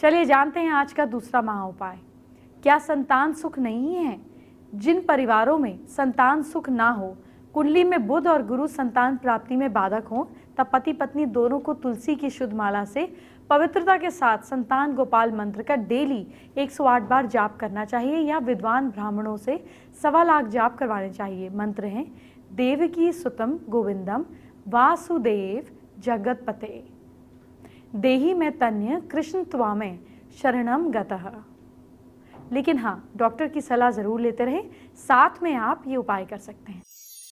चलिए जानते हैं आज का दूसरा महा उपाय क्या संतान सुख नहीं है जिन परिवारों में संतान सुख ना हो कुंडली में बुध और गुरु संतान प्राप्ति में बाधक हों तब पति पत्नी दोनों को तुलसी की शुद्ध माला से पवित्रता के साथ संतान गोपाल मंत्र का डेली 108 बार जाप करना चाहिए या विद्वान ब्राह्मणों से सवा लाख जाप करवाने चाहिए मंत्र हैं देव की सुतम गोविंदम वासुदेव जगत पते देही में तन्य कृष्ण त्वा में शरणम गतः लेकिन हाँ डॉक्टर की सलाह ज़रूर लेते रहें साथ में आप ये उपाय कर सकते हैं